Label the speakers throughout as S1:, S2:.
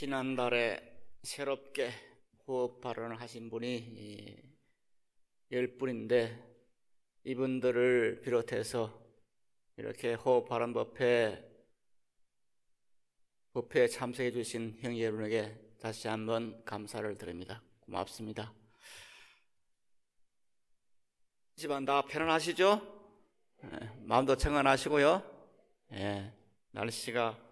S1: 지난달에 새롭게 호흡 발언을 하신 분이 열 분인데 이분들을 비롯해서 이렇게 호흡 발언 법회 법회에 참석해 주신 형제 여러분에게 다시 한번 감사를 드립니다. 고맙습니다. 집안 다 편안하시죠? 예, 마음도 청안하시고요. 예, 날씨가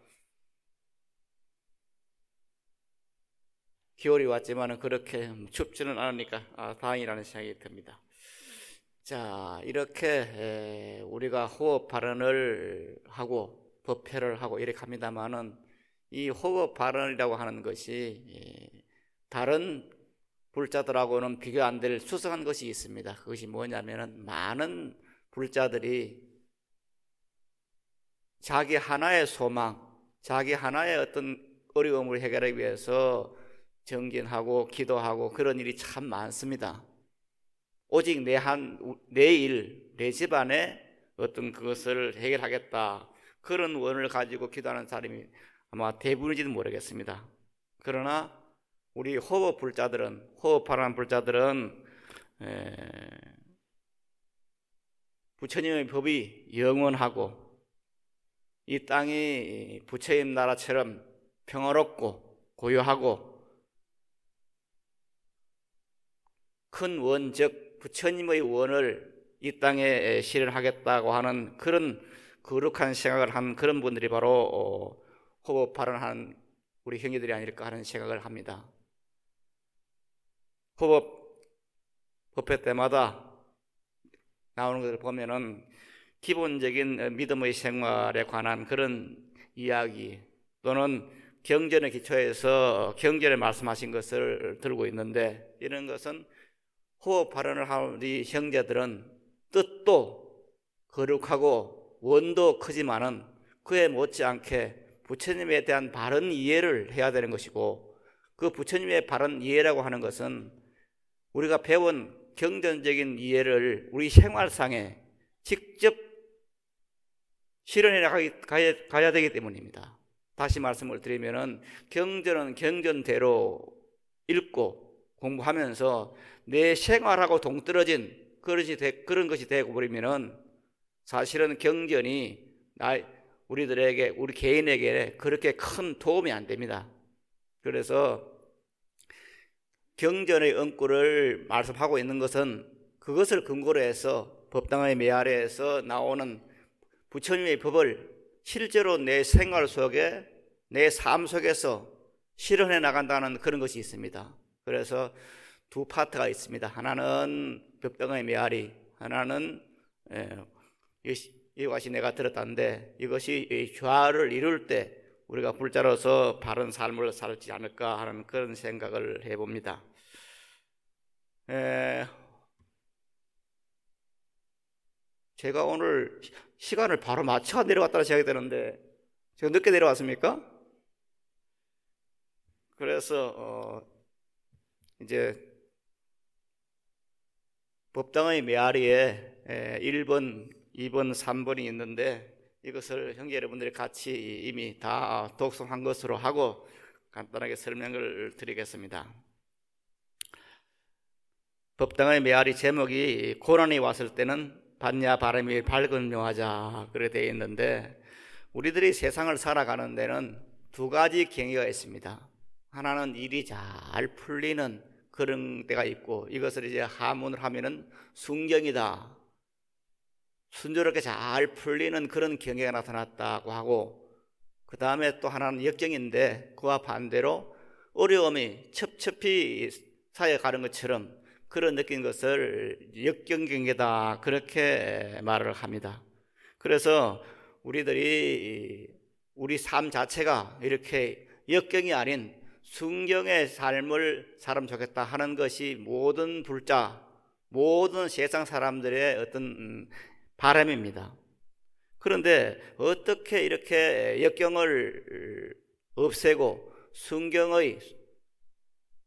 S1: 겨울이 왔지만 그렇게 춥지는 않으니까 아, 다행이라는 생각이 듭니다. 자, 이렇게 우리가 호흡 발언을 하고 법회를 하고 이렇게 합니다만은 이 호흡 발언이라고 하는 것이 다른 불자들하고는 비교 안 될 수상한 것이 있습니다. 그것이 뭐냐면은 많은 불자들이 자기 하나의 소망, 자기 하나의 어떤 어려움을 해결하기 위해서 정진하고 기도하고 그런 일이 참 많습니다. 오직 내 한, 내 일, 내 집안에 어떤 그것을 해결하겠다. 그런 원을 가지고 기도하는 사람이 아마 대부분인지는 모르겠습니다. 그러나 우리 호흡 불자들은, 호흡하는 불자들은, 에, 부처님의 법이 영원하고 이 땅이 부처님 나라처럼 평화롭고 고요하고 큰 원, 즉 부처님의 원을 이 땅에 실현하겠다고 하는 그런 거룩한 생각을 한 그런 분들이 바로 어, 호법파를 한 우리 형제들이 아닐까 하는 생각을 합니다. 호법 법회 때마다 나오는 것을 보면은 기본적인 어, 믿음의 생활에 관한 그런 이야기 또는 경전의 기초에서 경전에 말씀하신 것을 들고 있는데 이런 것은 호흡 발언을 한 우리 형제들은 뜻도 거룩하고 원도 크지만은 그에 못지않게 부처님에 대한 바른 이해를 해야 되는 것이고 그 부처님의 바른 이해라고 하는 것은 우리가 배운 경전적인 이해를 우리 생활상에 직접 실현해 나가야 가야 되기 때문입니다. 다시 말씀을 드리면 경전은 경전대로 읽고 공부하면서 내 생활하고 동떨어진 그런 것이 되고 버리면은 사실은 경전이 나 우리들에게 우리 개인에게 그렇게 큰 도움이 안 됩니다. 그래서 경전의 언구를 말씀하고 있는 것은 그것을 근거로 해서 법당의 메아래에서 나오는 부처님의 법을 실제로 내 생활 속에 내 삶 속에서 실현해 나간다는 그런 것이 있습니다. 그래서 두 파트가 있습니다. 하나는 벽등의 메아리, 하나는 예, 이것이 내가 들었다는데 이것이 좌를 이룰 때 우리가 불자로서 바른 삶을 살지 않을까 하는 그런 생각을 해봅니다. 에, 예, 제가 오늘 시간을 바로 맞춰 내려왔다고 생각이 되는데 제가 늦게 내려왔습니까? 그래서 어, 이제 법당의 메아리에 1번, 2번, 3번이 있는데 이것을 형제 여러분들이 같이 이미 다 독송한 것으로 하고 간단하게 설명을 드리겠습니다. 법당의 메아리 제목이 코난이 왔을 때는 반야 바람이 밝은 묘하자 그렇게 되어 있는데 우리들이 세상을 살아가는 데는 두 가지 경위가 있습니다. 하나는 일이 잘 풀리는 그런 때가 있고 이것을 이제 하문을 하면은 순경이다. 순조롭게 잘 풀리는 그런 경계가 나타났다고 하고 그 다음에 또 하나는 역경인데 그와 반대로 어려움이 첩첩히 쌓여가는 것처럼 그런 느낀 것을 역경 경계다 그렇게 말을 합니다. 그래서 우리들이 우리 삶 자체가 이렇게 역경이 아닌 순경의 삶을 사람 좋겠다 하는 것이 모든 불자, 모든 세상 사람들의 어떤 음, 바람입니다. 그런데 어떻게 이렇게 역경을 음, 없애고 순경의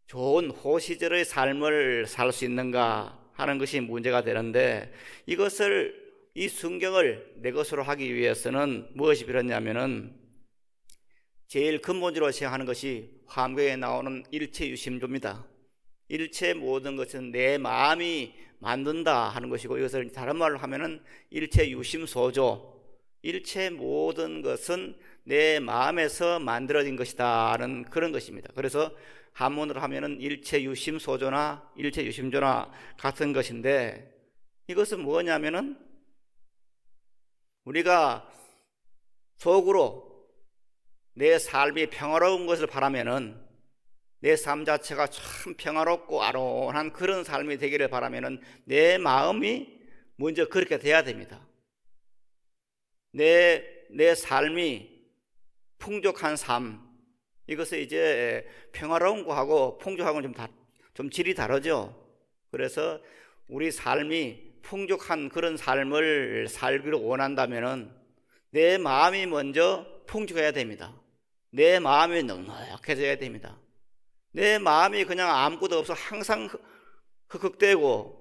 S1: 좋은 호시절의 삶을 살 수 있는가 하는 것이 문제가 되는데 이것을 이 순경을 내 것으로 하기 위해서는 무엇이 필요하냐면은 제일 근본적으로 생각하는 것이 환경에 나오는 일체 유심조입니다. 일체 모든 것은 내 마음이 만든다 하는 것이고 이것을 다른 말로 하면은 일체 유심소조. 일체 모든 것은 내 마음에서 만들어진 것이다 하는 그런 것입니다. 그래서 한문으로 하면은 일체 유심소조나 일체 유심조나 같은 것인데 이것은 뭐냐면은 우리가 속으로 내 삶이 평화로운 것을 바라면은 내 삶 자체가 참 평화롭고 아론한 그런 삶이 되기를 바라면은 내 마음이 먼저 그렇게 돼야 됩니다. 내, 내 삶이 풍족한 삶, 이것은 이제 평화로운 거하고 풍족하고 좀, 좀 질이 다르죠. 그래서 우리 삶이 풍족한 그런 삶을 살기를 원한다면은 내 마음이 먼저 풍족해야 됩니다. 내 마음이 넉넉해져야 됩니다. 내 마음이 그냥 아무것도 없어 항상 흑흑대고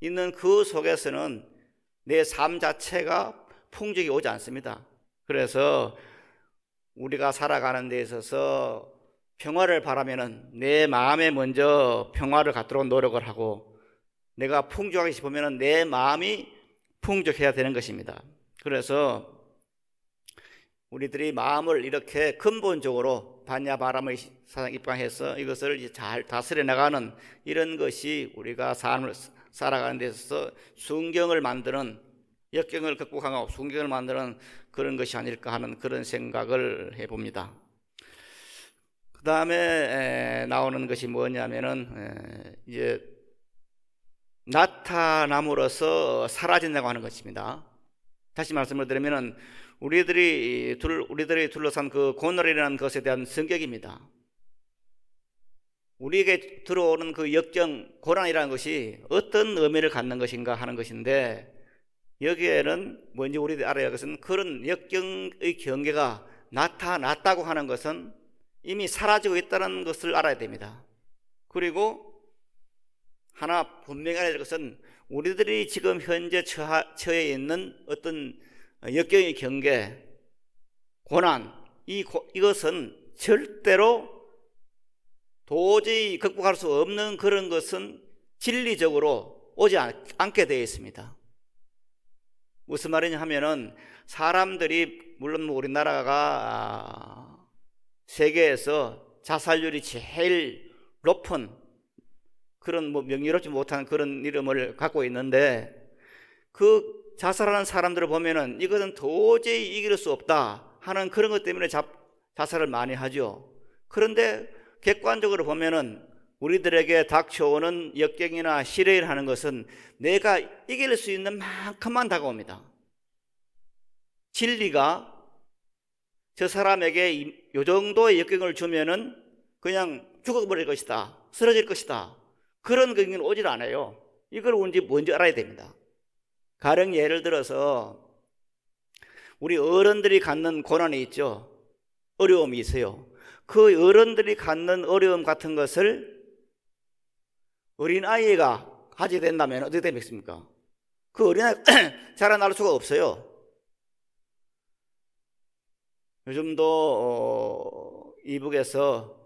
S1: 있는 그 속에서는 내 삶 자체가 풍족이 오지 않습니다. 그래서 우리가 살아가는 데 있어서 평화를 바라면은 내 마음에 먼저 평화를 갖도록 노력을 하고 내가 풍족하기 싶으면은 내 마음이 풍족해야 되는 것입니다. 그래서 우리들이 마음을 이렇게 근본적으로 반야 바람의 사상 입방해서 이것을 잘 다스려 나가는 이런 것이 우리가 삶을 살아가는 데 있어서 순경을 만드는 역경을 극복하고 순경을 만드는 그런 것이 아닐까 하는 그런 생각을 해봅니다. 그 다음에 나오는 것이 뭐냐면은 이제 나타남으로써 사라진다고 하는 것입니다. 다시 말씀을 드리면은 우리들이 둘 우리들이 둘러싼 그 고널이라는 것에 대한 성격입니다. 우리에게 들어오는 그 역경 고난이라는 것이 어떤 의미를 갖는 것인가 하는 것인데 여기에는 뭔지 우리 알아야 할 것은 그런 역경의 경계가 나타났다고 하는 것은 이미 사라지고 있다는 것을 알아야 됩니다. 그리고 하나 분명히 알아야 할 것은 우리들이 지금 현재 처해 있는 어떤 역경의 경계, 고난, 이, 이것은 절대로 도저히 극복할 수 없는 그런 것은 진리적으로 오지 않게 되어 있습니다. 무슨 말이냐 하면은 사람들이 물론 뭐 우리나라가 아, 세계에서 자살률이 제일 높은 그런 뭐 명예롭지 못한 그런 이름을 갖고 있는데 그 자살하는 사람들을 보면은 이것은 도저히 이길 수 없다 하는 그런 것 때문에 자, 자살을 많이 하죠. 그런데 객관적으로 보면은 우리들에게 닥쳐오는 역경이나 시련이하는 것은 내가 이길 수 있는 만큼만 다가옵니다. 진리가 저 사람에게 이 정도의 역경을 주면은 그냥 죽어버릴 것이다. 쓰러질 것이다. 그런 경우는 오질 않아요. 이걸 뭔지 뭔저 알아야 됩니다. 가령 예를 들어서 우리 어른들이 갖는 고난이 있죠. 어려움이 있어요. 그 어른들이 갖는 어려움 같은 것을 어린아이가 하지 된다면 어떻게 되겠습니까? 그 어린아이 자라날 수가 없어요. 요즘도 어, 이북에서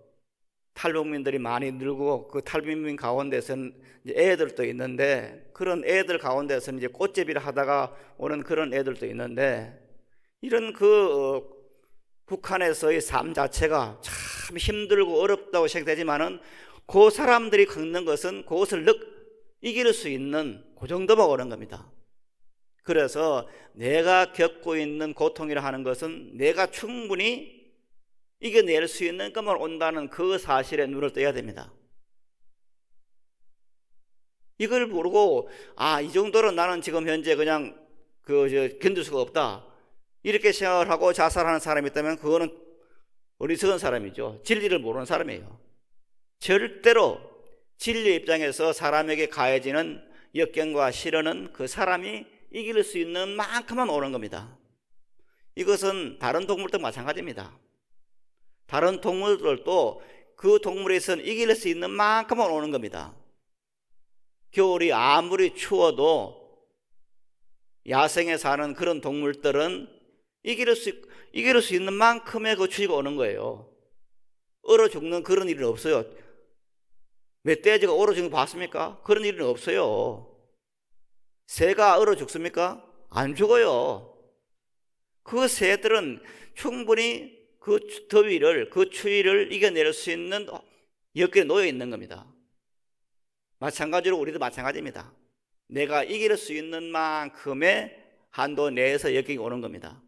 S1: 탈북민들이 많이 늘고 그 탈북민 가운데서는 애들도 있는데 그런 애들 가운데서는 이제 꽃제비를 하다가 오는 그런 애들도 있는데 이런 그 어, 북한에서의 삶 자체가 참 힘들고 어렵다고 생각되지만은 그 사람들이 겪는 것은 그것을 늙 이길 수 있는 그 정도만 오는 겁니다. 그래서 내가 겪고 있는 고통이라 하는 것은 내가 충분히 이겨낼 수 있는 금을 온다는 그 사실에 눈을 떠야 됩니다. 이걸 모르고 아, 이 정도로 나는 지금 현재 그냥 그 저, 견딜 수가 없다. 이렇게 생각을 하고 자살하는 사람이 있다면 그거는 어리석은 사람이죠. 진리를 모르는 사람이에요. 절대로 진리 입장에서 사람에게 가해지는 역경과 시련은 그 사람이 이길 수 있는 만큼만 오는 겁니다. 이것은 다른 동물도 마찬가지입니다. 다른 동물들도 그 동물에선 이길 수 있는 만큼만 오는 겁니다. 겨울이 아무리 추워도 야생에 사는 그런 동물들은 이길 수, 이길 수 있는 만큼의 거 그 추위가 오는 거예요. 얼어 죽는 그런 일은 없어요. 멧돼지가 얼어 죽는 거 봤습니까? 그런 일은 없어요. 새가 얼어 죽습니까? 안 죽어요. 그 새들은 충분히 그 더위를, 그 추위를 이겨낼 수 있는 여건에 놓여 있는 겁니다. 마찬가지로 우리도 마찬가지입니다. 내가 이길 수 있는 만큼의 한도 내에서 여기이 오는 겁니다.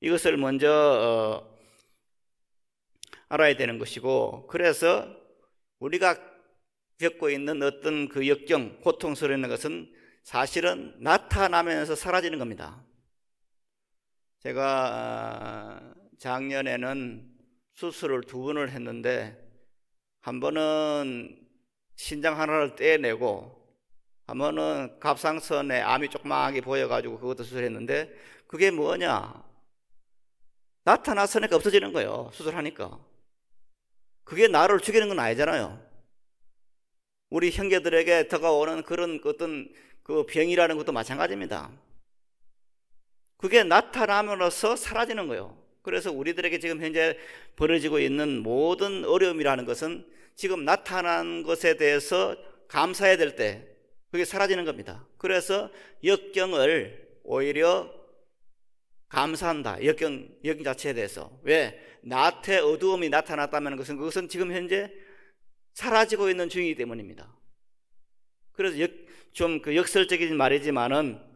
S1: 이것을 먼저 어, 알아야 되는 것이고 그래서 우리가 겪고 있는 어떤 그 역경, 고통스러운 것은 사실은 나타나면서 사라지는 겁니다. 제가 아, 작년에는 수술을 두 번을 했는데 한 번은 신장 하나를 떼내고 한 번은 갑상선에 암이 조그맣게 보여가지고 그것도 수술했는데 그게 뭐냐 나타났으니까 없어지는 거예요 수술하니까 그게 나를 죽이는 건 아니잖아요 우리 형제들에게 다가오는 그런 어떤 그 병이라는 것도 마찬가지입니다 그게 나타남으로써 사라지는 거예요. 그래서 우리들에게 지금 현재 벌어지고 있는 모든 어려움이라는 것은 지금 나타난 것에 대해서 감사해야 될 때 그게 사라지는 겁니다. 그래서 역경을 오히려 감사한다. 역경, 역경 자체에 대해서. 왜? 나태 어두움이 나타났다는 것은 그것은 지금 현재 사라지고 있는 중이기 때문입니다. 그래서 역, 좀그 역설적인 말이지만은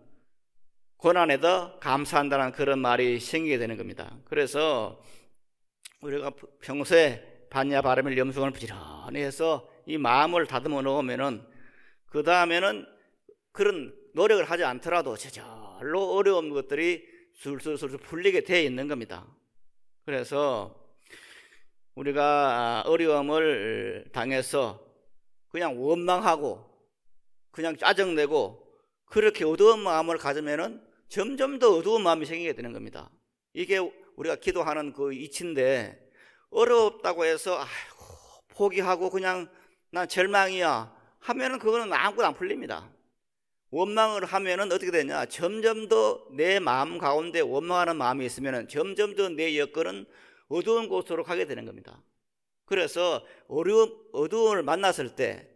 S1: 고난에도 감사한다는 그런 말이 생기게 되는 겁니다. 그래서 우리가 평소에 반야 바람을 염승을 부지런히 해서 이 마음을 다듬어 놓으면은 그 다음에는 그런 노력을 하지 않더라도 저절로 어려운 것들이 술술술술 풀리게 돼 있는 겁니다. 그래서 우리가 어려움을 당해서 그냥 원망하고 그냥 짜증내고 그렇게 어두운 마음을 가지면은 점점 더 어두운 마음이 생기게 되는 겁니다. 이게 우리가 기도하는 그 이치인데 어렵다고 해서 아이고 포기하고 그냥 난 절망이야 하면은 그거는 아무것도 안 풀립니다. 원망을 하면은 어떻게 되냐? 점점 더 내 마음 가운데 원망하는 마음이 있으면은 점점 더 내 여건은 어두운 곳으로 가게 되는 겁니다. 그래서 어려움, 어두움을 만났을 때,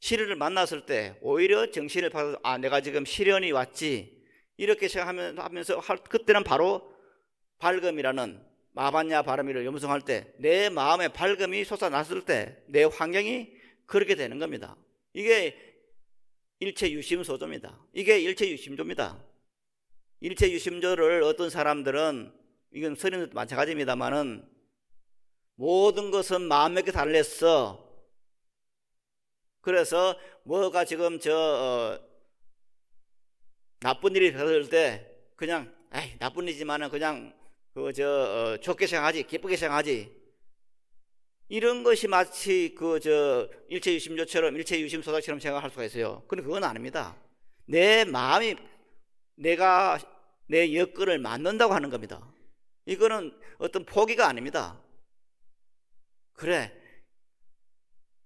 S1: 시련을 만났을 때 오히려 정신을 받아서 아 내가 지금 시련이 왔지 이렇게 생각하면서 그때는 바로 밝음이라는 마반야 바람이를 염성할 때 내마음의밝음이 솟아났을 때 내 환경이 그렇게 되는 겁니다. 이게 일체 유심소조입니다. 이게 일체 유심조입니다. 일체 유심조를 어떤 사람들은 이건 서린도 마찬가지입니다만은 모든 것은 마음에게 달렸어. 그래서 뭐가 지금 저 어, 나쁜 일이 벌어질 때 그냥 에이, 나쁜 일이지만은 그냥 그저 어, 좋게 생각하지 기쁘게 생각하지 이런 것이 마치 그저 일체유심조처럼 일체유심소사처럼 생각할 수가 있어요. 근데 그건 아닙니다. 내 마음이 내가 내 여건을 맞는다고 하는 겁니다. 이거는 어떤 포기가 아닙니다. 그래.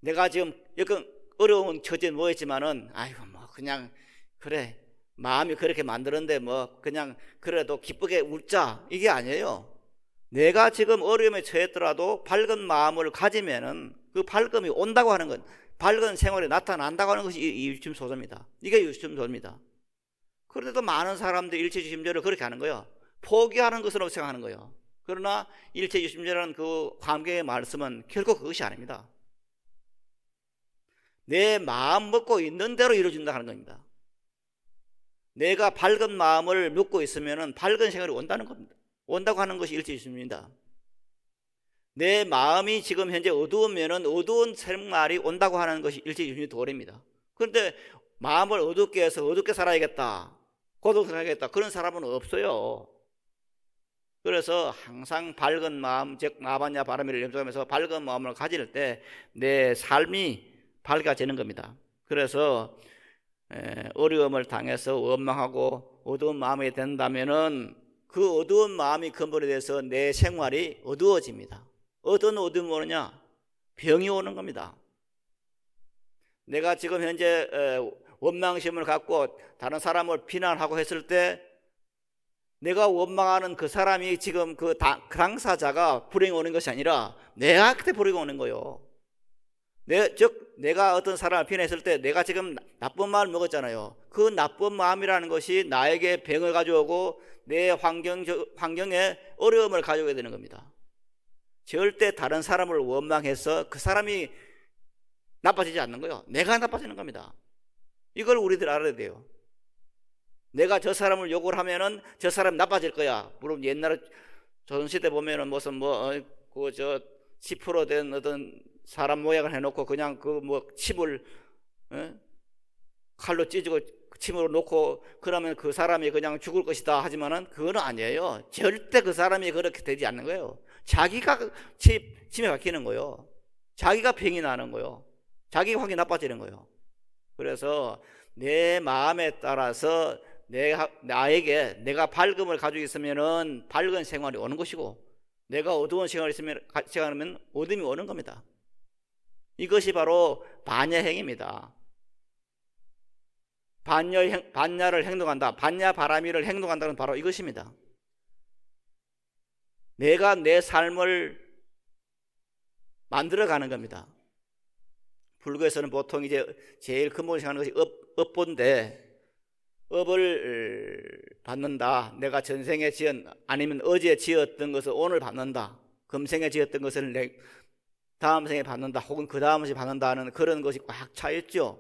S1: 내가 지금 여건 어려운 처지에 모였지만은 아이고 뭐 그냥 그래 마음이 그렇게 만드는데 뭐 그냥 그래도 기쁘게 울자 이게 아니에요. 내가 지금 어려움에 처했더라도 밝은 마음을 가지면은 그 밝음이 온다고 하는 건 밝은 생활에 나타난다고 하는 것이 이 유심 소조입니다. 이게 유심 소조입니다. 그런데도 많은 사람들 일체 유심조를 그렇게 하는 거예요. 포기하는 것으로 생각하는 거예요. 그러나 일체 유심조라는 그 관계의 말씀은 결코 그것이 아닙니다. 내 마음 먹고 있는 대로 이루어진다 하는 겁니다. 내가 밝은 마음을 묻고 있으면 밝은 생각이 온다는 겁니다. 온다고 하는 것이 일치입니다. 내 마음이 지금 현재 어두우면 어두운 생활이 온다고 하는 것이 일체유심의 도리입니다. 그런데 마음을 어둡게 해서 어둡게 살아야겠다. 고독살아야겠다. 그런 사람은 없어요. 그래서 항상 밝은 마음, 즉 마반야 바람이를 염증하면서 밝은 마음을 가질 때 내 삶이 밝아지는 겁니다. 그래서 어려움을 당해서 원망하고 어두운 마음이 된다면은 그 어두운 마음이 근본에 대해서 내 생활이 어두워집니다. 어떤 어둠이 오느냐? 병이 오는 겁니다. 내가 지금 현재 원망심을 갖고 다른 사람을 비난하고 했을 때 내가 원망하는 그 사람이 지금 그, 그 당사자가 불행이 오는 것이 아니라 내가 그 불행이 오는 거요. 내, 즉 내가 어떤 사람을 비난했을 때 내가 지금 나쁜 마음을 먹었잖아요. 그 나쁜 마음이라는 것이 나에게 병을 가져오고 내 환경, 환경에 어려움을 가져오게 되는 겁니다. 절대 다른 사람을 원망해서 그 사람이 나빠지지 않는 거예요. 내가 나빠지는 겁니다. 이걸 우리들 알아야 돼요. 내가 저 사람을 욕을 하면은 저 사람 나빠질 거야. 물론 옛날에 조선시대 보면은 무슨 뭐, 어, 그, 저, 10%된 어떤 사람 모양을 해놓고 그냥 그 뭐 침을 에? 어? 칼로 찢고 침으로 놓고 그러면 그 사람이 그냥 죽을 것이다 하지만은 그건 아니에요. 절대 그 사람이 그렇게 되지 않는 거예요. 자기가 침, 침에 박히는 거요. 자기가 병이 나는 거요. 자기 환경이 나빠지는 거요. 그래서 내 마음에 따라서 내가 나에게 내가 밝음을 가지고 있으면은 밝은 생활이 오는 것이고 내가 어두운 생활이 있으면 생활하면 어둠이 오는 겁니다. 이것이 바로 반야행입니다. 반야, 반야를 행동한다. 반야 바람이를 행동한다는 바로 이것입니다. 내가 내 삶을 만들어가는 겁니다. 불교에서는 보통 이제 제일 근본적으로 하는 것이 업, 업본데 업을 어, 받는다. 내가 전생에 지은 아니면 어제 지었던 것을 오늘 받는다. 금생에 지었던 것을 내, 다음 생에 받는다 혹은 그 다음 생에 받는다 하는 그런 것이 꽉 차있죠.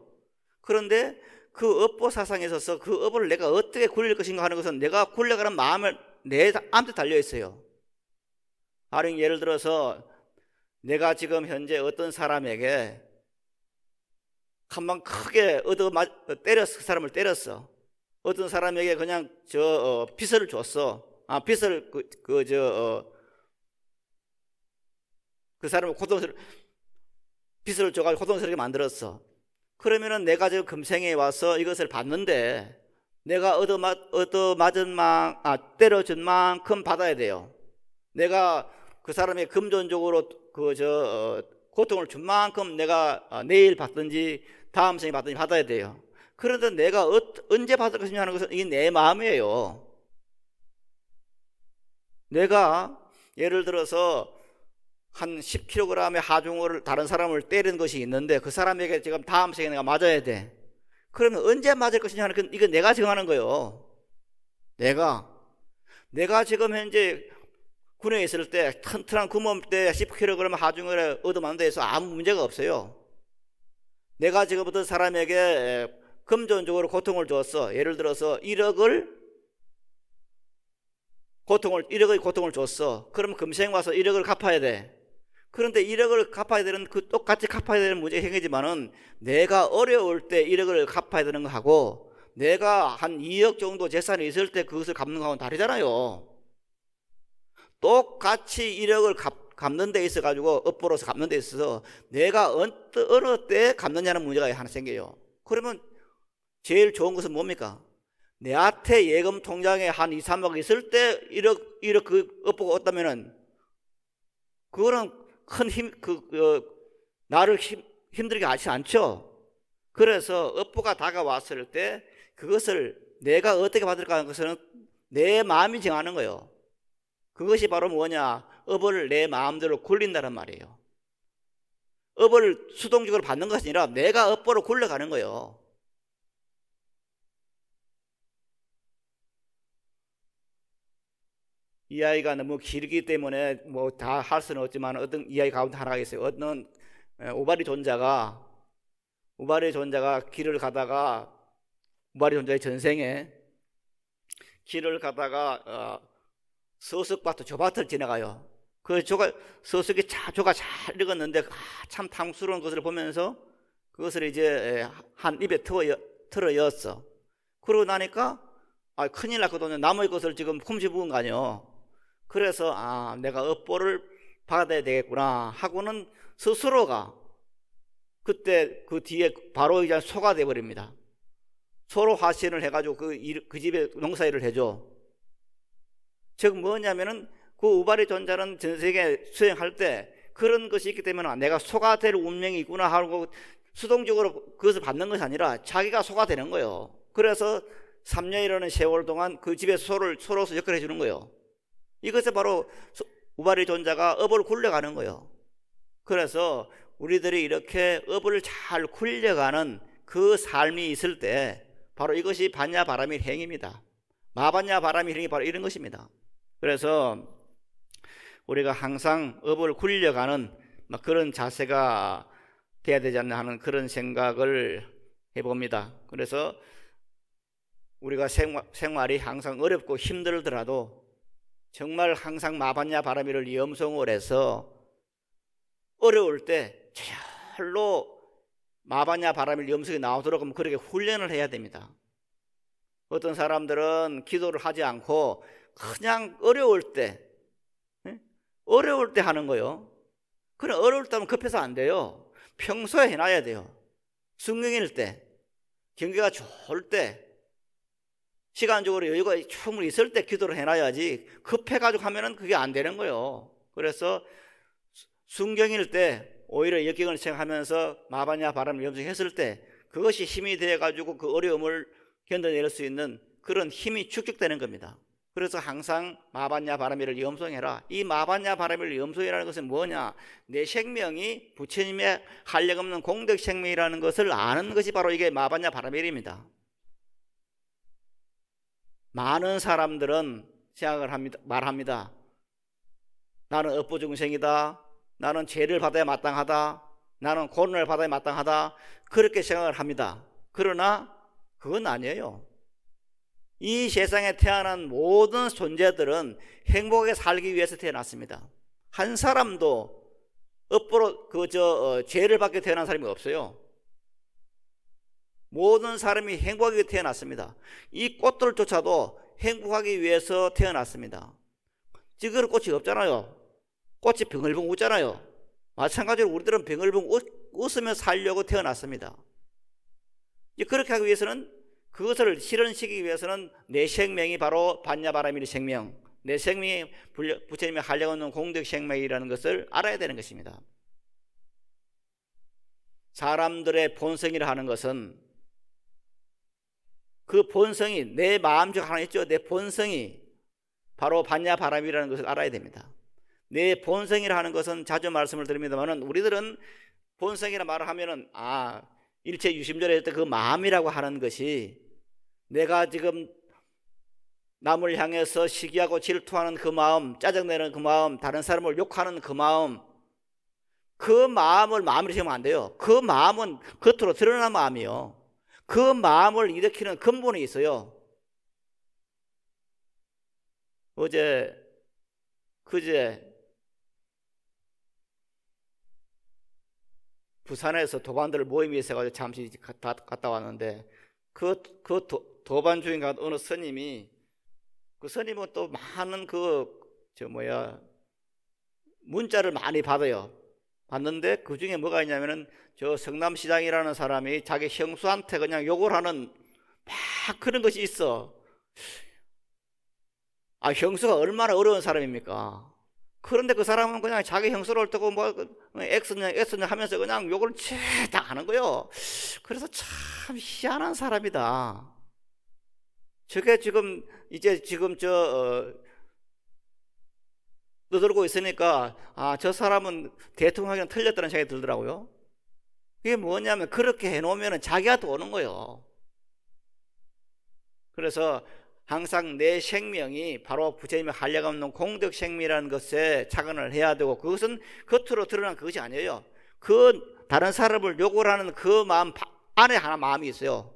S1: 그런데 그 업보 사상에 있어서 그 업을 내가 어떻게 굴릴 것인가 하는 것은 내가 굴려가는 마음을 내 암에 달려 있어요. 아령 예를 들어서 내가 지금 현재 어떤 사람에게 한번 크게 얻어 때렸어 그 사람을 때렸어. 어떤 사람에게 그냥 저 어, 빚을 줬어. 아 빚을 그저어 그그 사람을 고통스러 빚을 줘가지고 고통스럽게 만들었어. 그러면은 내가 지금 금생에 와서 이것을 받는데 내가 얻어맞, 얻어맞은 만, 아, 때려준 만큼 받아야 돼요. 내가 그 사람의 금전적으로 그, 저, 어, 고통을 준 만큼 내가 어, 내일 받든지 다음 생에 받든지 받아야 돼요. 그런데 내가 어, 언제 받을 것이냐 하는 것은 이게 내 마음이에요. 내가 예를 들어서 한 10kg의 하중을 다른 사람을 때리는 것이 있는데 그 사람에게 지금 다음 생에 내가 맞아야 돼. 그러면 언제 맞을 것이냐 하는 건 이건 내가 정하는 거예요. 내가 내가 지금 현재 군에 있을 때 튼튼한 구멍때 10kg 하중을 얻어맞는 데서 아무 문제가 없어요. 내가 지금 어떤 사람에게 금전적으로 고통을 줬어. 예를 들어서 1억을 고통을 1억의 고통을 줬어. 그럼 금생 와서 1억을 갚아야 돼. 그런데 1억을 갚아야 되는 그 똑같이 갚아야 되는 문제가 생기지만은 내가 어려울 때 1억을 갚아야 되는 거하고 내가 한 2억 정도 재산이 있을 때 그것을 갚는 거하고는 다르잖아요. 똑같이 1억을 갚, 갚는 데 있어 가지고 업보로서 갚는 데 있어서 내가 언뜻 어느 때 갚느냐는 문제가 하나 생겨요. 그러면 제일 좋은 것은 뭡니까? 내한테 예금 통장에 한 2, 3억 있을 때 1억 1억 그 업보가 없다면은 그거는 큰 힘, 그, 그 나를 힘, 힘들게 하지 않죠. 그래서 업보가 다가왔을 때 그것을 내가 어떻게 받을까 하는 것은 내 마음이 정하는 거예요. 그것이 바로 뭐냐? 업을 내 마음대로 굴린다는 말이에요. 업을 수동적으로 받는 것이 아니라 내가 업보로 굴러가는 거예요. 이 아이가 너무 길기 때문에 뭐 다 할 수는 없지만 어떤 이 아이 가운데 하나가 있어요. 어떤 오바리 존자가 오바리 존자가 길을 가다가 오바리 존자의 전생에 길을 가다가 어, 서석밭 조밭을 지나가요. 그 조가 서석이 자, 조가 잘 익었는데 아, 참 탐스러운 것을 보면서 그것을 이제 한 입에 틀어, 틀어였어. 그러고 나니까 아, 큰일 났거든요. 남의 것을 지금 훔치부은 거 아니요. 그래서 아 내가 업보를 받아야 되겠구나 하고는 스스로가 그때 그 뒤에 바로 이제 소가 돼 버립니다. 소로 화신을 해가지고 그, 일, 그 집에 농사일을 해줘. 즉 뭐냐면은 그 우발의 존재는 전 세계 수행할 때 그런 것이 있기 때문에 내가 소가 될 운명이 있구나 하고 수동적으로 그것을 받는 것이 아니라 자기가 소가 되는 거예요. 그래서 3년이라는 세월 동안 그 집에 소를 소로서 역할해 주는 거예요. 이것에 바로 우발의 존재가 업을 굴려가는 거예요. 그래서 우리들이 이렇게 업을 잘 굴려가는 그 삶이 있을 때 바로 이것이 반야 바람의 행입니다. 마반야 바람의 행이 바로 이런 것입니다. 그래서 우리가 항상 업을 굴려가는 그런 자세가 돼야 되지 않나 하는 그런 생각을 해봅니다. 그래서 우리가 생활이 항상 어렵고 힘들더라도 정말 항상 마반야 바람이를 염송을 해서 어려울 때 절로 마반야 바람이 염색이 나오도록 하면 그렇게 훈련을 해야 됩니다. 어떤 사람들은 기도를 하지 않고 그냥 어려울 때, 예? 어려울 때 하는 거요. 그래, 어려울 때면 급해서 안 돼요. 평소에 해놔야 돼요. 승명일 때, 경계가 좋을 때, 시간적으로 여유가 충분히 있을 때 기도를 해놔야지 급해가지고 하면은 그게 안 되는 거예요. 그래서 순경일 때 오히려 역경을 생각하면서 마바냐 바람을 염증했을 때 그것이 힘이 돼가지고 그 어려움을 견뎌낼 수 있는 그런 힘이 축적되는 겁니다. 그래서 항상 마반야 바람이를 염송해라. 이 마반야 바람이를 염송이라는 것은 뭐냐? 내 생명이 부처님의 한력 없는 공덕 생명이라는 것을 아는 것이 바로 이게 마반야 바람일입니다. 많은 사람들은 생각을 합니다. 말합니다. 나는 업보중생이다. 나는 죄를 받아야 마땅하다. 나는 고난을 받아야 마땅하다. 그렇게 생각을 합니다. 그러나 그건 아니에요. 이 세상에 태어난 모든 존재들은 행복하게 살기 위해서 태어났습니다. 한 사람도 업보로 그저 어, 죄를 받게 태어난 사람이 없어요. 모든 사람이 행복하게 태어났습니다. 이 꽃들조차도 행복하기 위해서 태어났습니다. 지금 꽃이 없잖아요. 꽃이 병을봉 웃잖아요. 마찬가지로 우리들은 병을봉 웃으며 살려고 태어났습니다. 그렇게 하기 위해서는 그것을 실현시키기 위해서는 내 생명이 바로 반야바라밀 생명, 내 생명이 부처님이 하려고 하는 공덕 생명이라는 것을 알아야 되는 것입니다. 사람들의 본성이라 하는 것은 그 본성이 내 마음 중 하나 있죠. 내 본성이 바로 반야 바람이라는 것을 알아야 됩니다. 내 본성이라 는 것은 자주 말씀을 드립니다만은 우리들은 본성이라 말을 하면은 아 일체 유심절에 했던 그 마음이라고 하는 것이 내가 지금 남을 향해서 시기하고 질투하는 그 마음, 짜증내는 그 마음, 다른 사람을 욕하는 그 마음, 그 마음을 마음이라 하면 안 돼요. 그 마음은 겉으로 드러난 마음이요. 그 마음을 일으키는 근본이 있어요. 어제, 그제, 부산에서 도반들 모임이 있어가지고 잠시 갔다 왔는데, 그, 그 도, 도반 주인가 어느 스님이, 그 스님은 또 많은 그, 저 뭐야, 문자를 많이 받아요. 봤는데 그 중에 뭐가 있냐면은 저 성남시장이라는 사람이 자기 형수한테 그냥 욕을 하는 막 그런 것이 있어. 아, 형수가 얼마나 어려운 사람입니까? 그런데 그 사람은 그냥 자기 형수를 뜨고 뭐 X냐 그 X냐 하면서 그냥 욕을 쫙다 하는 거요. 그래서 참 희한한 사람이다. 저게 지금 이제 지금 저 어, 떠들고 있으니까 아 저 사람은 대통령이랑 틀렸다는 생각이 들더라고요. 그게 뭐냐면 그렇게 해놓으면 자기한테 오는 거예요. 그래서 항상 내 생명이 바로 부처님의 한량 없는 공덕 생명이라는 것에 착안을 해야 되고 그것은 겉으로 드러난 그것이 아니에요. 그 다른 사람을 요구하는 그 마음 안에 하나 마음이 있어요.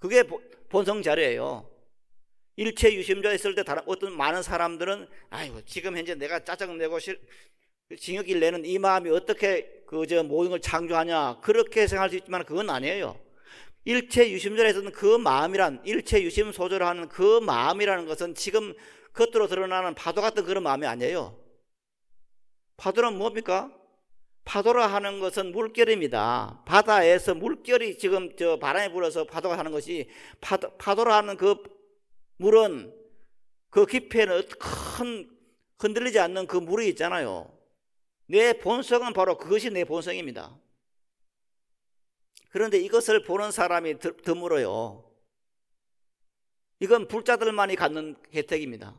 S1: 그게 본성 자리예요. 일체 유심자 있을 때 다른 어떤 많은 사람들은 아이고 지금 현재 내가 짜증내고 실, 징역일 내는 이 마음이 어떻게 그 저 모든 걸 창조하냐 그렇게 생각할 수 있지만 그건 아니에요. 일체 유심절에서는 그 마음이란 일체 유심 소절하는 그 마음이라는 것은 지금 겉으로 드러나는 파도 같은 그런 마음이 아니에요. 파도는 뭡니까? 파도라 하는 것은 물결입니다. 바다에서 물결이 지금 저 바람이 불어서 파도가 하는 것이 파도, 파도라 하는 그 물은 그 깊이에는 큰 흔들리지 않는 그 물이 있잖아요. 내 본성은 바로 그것이 내 본성입니다. 그런데 이것을 보는 사람이 드물어요. 이건 불자들만이 갖는 혜택입니다.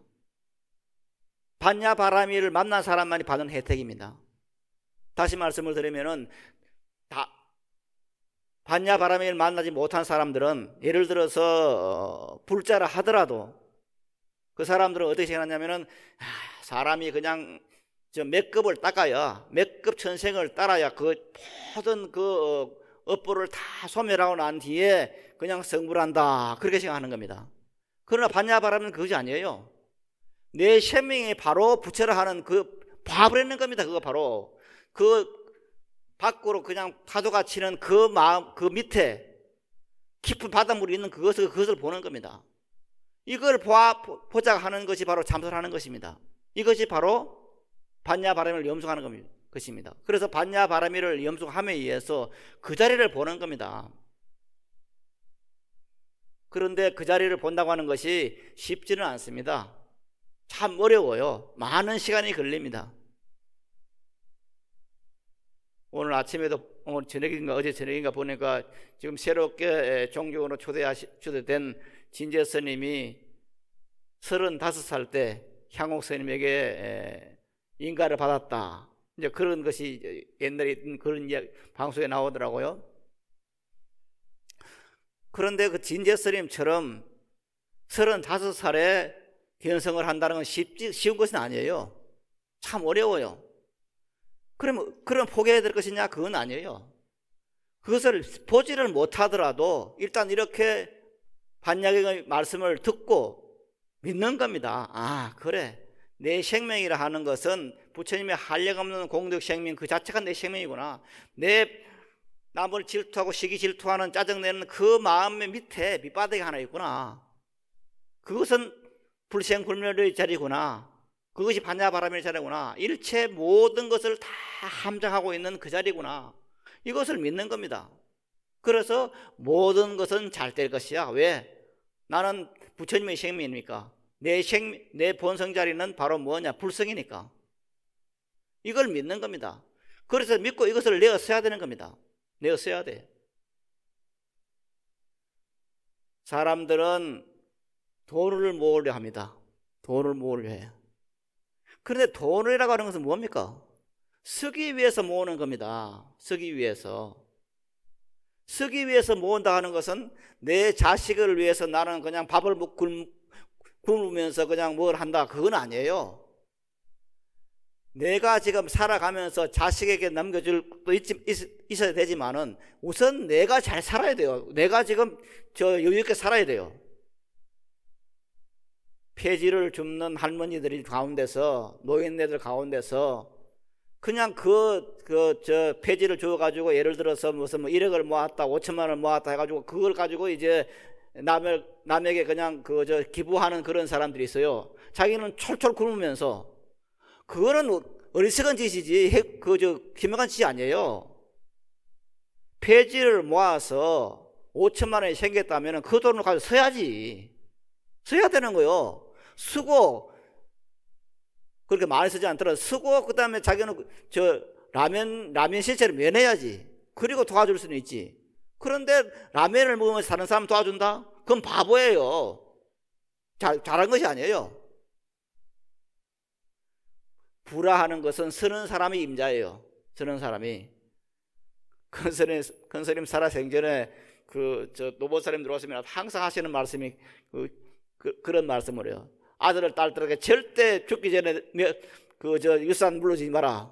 S1: 반야 바람이를 만난 사람만이 받는 혜택입니다. 다시 말씀을 드리면은 다 반야 바람일 만나지 못한 사람들은 예를 들어서 어, 불자라 하더라도 그 사람들은 어떻게 생각하냐면은 아, 사람이 그냥 저몇 급을 닦아야 몇 급 천생을 따라야 그 모든 그 어, 업보를 다 소멸하고 난 뒤에 그냥 성불한다 그렇게 생각하는 겁니다. 그러나 반야 바람은 그것이 아니에요. 내 생명이 바로 부처를 하는 그 밥을 했는 겁니다. 그거 바로 그 밖으로 그냥 파도가 치는 그 마음, 그 밑에 깊은 바닷물이 있는 그것을, 그것을 보는 겁니다. 이걸 보아, 포장하는 것이 바로 참선하는 것입니다. 이것이 바로 반야 바람을 염송하는 겁니다. 것입니다. 그래서 반야 바람이를 염송함에 의해서 그 자리를 보는 겁니다. 그런데 그 자리를 본다고 하는 것이 쉽지는 않습니다. 참 어려워요. 많은 시간이 걸립니다. 오늘 아침에도 오늘 저녁인가 어제 저녁인가 보니까 지금 새롭게 종교원으로 초대하시, 초대된 진재 스님이 35살 때 향옥 스님에게 인가를 받았다. 이제 그런 것이 옛날에 있던 그런 이야기, 방송에 나오더라고요. 그런데 그 진재 스님처럼 35살에 견성을 한다는 건 쉽지, 쉬운 것은 아니에요. 참 어려워요. 그럼 그럼 포기해야 될 것이냐? 그건 아니에요. 그것을 보지를 못하더라도 일단 이렇게 반야경의 말씀을 듣고 믿는 겁니다. 아, 그래. 내 생명이라 하는 것은 부처님의 한량 없는 공덕 생명 그 자체가 내 생명이구나. 내 남을 질투하고 시기 질투하는 짜증내는 그 마음의 밑에 밑바닥에 하나 있구나. 그것은 불생불멸의 자리구나. 그것이 반야 바람의 자리구나. 일체 모든 것을 다 함장하고 있는 그 자리구나. 이것을 믿는 겁니다. 그래서 모든 것은 잘 될 것이야. 왜? 나는 부처님의 생명이니까. 내 생, 내 본성 자리는 바로 뭐냐? 불성이니까. 이걸 믿는 겁니다. 그래서 믿고 이것을 내어 써야 되는 겁니다. 내어 써야 돼. 사람들은 돈을 모으려 합니다. 돈을 모으려 해요. 그런데 돈이라고 하는 것은 뭡니까? 쓰기 위해서 모으는 겁니다. 쓰기 위해서. 쓰기 위해서 모은다 하는 것은 내 자식을 위해서 나는 그냥 밥을 굶으면서 그냥 뭘 한다. 그건 아니에요. 내가 지금 살아가면서 자식에게 남겨줄 것도 있지, 있, 어야 되지만은 우선 내가 잘 살아야 돼요. 내가 지금 저 여유 있게 살아야 돼요. 폐지를 줍는 할머니들이 가운데서 노인네들 가운데서 그냥 그 그 저 폐지를 줘 가지고 예를 들어서 무슨 뭐 1억을 모았다 5천만 원을 모았다 해가지고 그걸 가지고 이제 남을 남에게 그냥 그 저 기부하는 그런 사람들이 있어요. 자기는 촐촐 굶으면서 그거는 어리석은 짓이지 그 저 기막한 짓이 아니에요. 폐지를 모아서 5천만 원이 생겼다면 그 돈을 가지고 써야지. 써야 되는 거요. 쓰고 그렇게 많이 쓰지 않더라도 쓰고 그다음에 자기는 저 라면 라면 시체를 면해야지. 그리고 도와줄 수는 있지. 그런데 라면을 먹으면서 사는 사람 도와준다? 그건 바보예요. 잘 잘한 것이 아니에요. 불화하는 것은 쓰는 사람이 임자예요. 쓰는 사람이. 큰스님, 큰스님 살아생전에 그, 저, 노보사님 들어왔으면 항상 하시는 말씀이 그, 그 그런 말씀을 해요. 아들을 딸들에게 절대 죽기 전에 그 저 유산 물러지지 마라.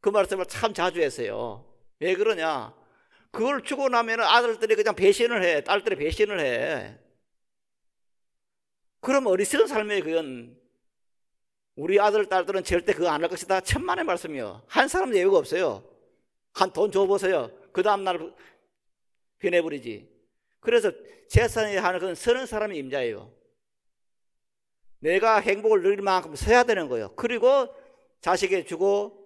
S1: 그 말씀을 참 자주 했어요. 왜 그러냐? 그걸 주고 나면 아들들이 그냥 배신을 해. 딸들이 배신을 해. 그럼 어리석은 삶에 요 그건 우리 아들, 딸들은 절대 그거 안 할 것이다. 천만의 말씀이요. 한 사람 예외가 없어요. 한 돈 줘보세요. 그 다음날 변해버리지. 그래서 재산이 하는 건서는 사람이 임자예요. 내가 행복을 누릴 만큼 써야 되는 거예요. 그리고 자식에 주고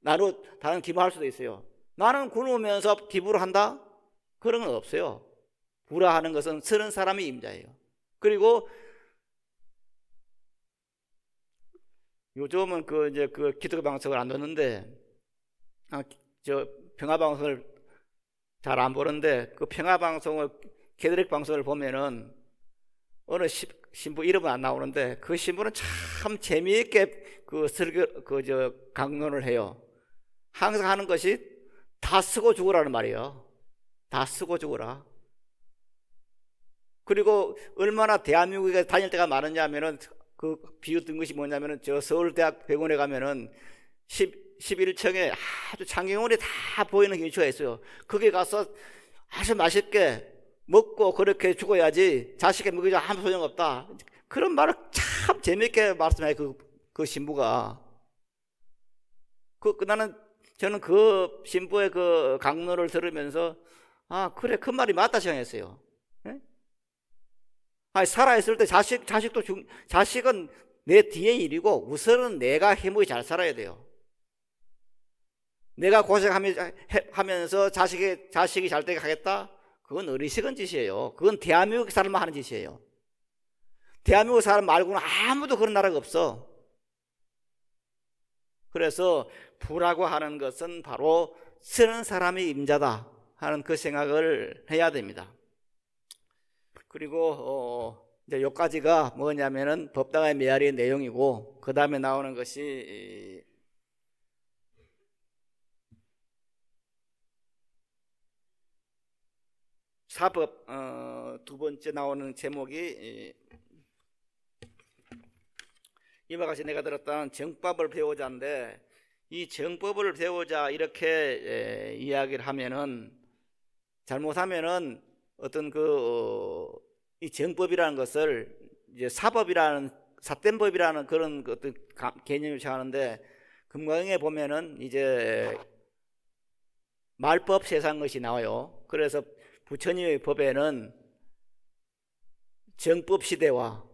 S1: 나로 다른 기부할 수도 있어요. 나는 굶으면서 기부를 한다? 그런 건 없어요. 불화하는 것은 쓰는 사람이 임자예요. 그리고 요즘은 그 이제 그 기독교 방송을 안 듣는데 아, 저 평화 방송을 잘 안 보는데 그 평화 방송을 개드릭 방송을 보면은 어느 신부 이름은 안 나오는데 그 신부는 참 재미있게 그 설교 그 저 강론을 해요. 항상 하는 것이 다 쓰고 죽으라는 말이에요. 다 쓰고 죽으라. 그리고 얼마나 대한민국에 다닐 때가 많았냐면은 그 비유 든 것이 뭐냐면은 저 서울대학 병원에 가면은 10, 11층에 아주 장경원이 다 보이는 경치가 있어요. 거기 가서 아주 맛있게 먹고 그렇게 죽어야지 자식의먹이줘 아무 소용없다. 그런 말을 참 재밌게 말씀해 그, 그 신부가. 그, 그 나는 저는 그 신부의 그 강론을 들으면서 아 그래 그 말이 맞다 생각했어요. 네? 아 살아있을 때 자식 자식도 중, 자식은 내 뒤에 일이고 우선은 내가 해무이 잘 살아야 돼요. 내가 고생하면서 자식이 자식이 잘 되게 하겠다. 그건 어리석은 짓이에요. 그건 대한민국 사람만 하는 짓이에요. 대한민국 사람 말고는 아무도 그런 나라가 없어. 그래서 부라고 하는 것은 바로 쓰는 사람이 임자다 하는 그 생각을 해야 됩니다. 그리고 어 이제 여기까지가 뭐냐면은 법당의 메아리의 내용이고 그 다음에 나오는 것이 사법 어, 두 번째 나오는 제목이 이와 같이 내가 들었던 정법을 배우자인데 이 정법을 배우자 이렇게 에, 이야기를 하면은 잘못하면은 어떤 그이 어, 정법이라는 것을 이제 사법이라는 사된 법이라는 그런 그 어떤 개념을 제하는데 금강에 보면은 이제 말법 세상 것이 나와요. 그래서 부처님의 법에는 정법 시대와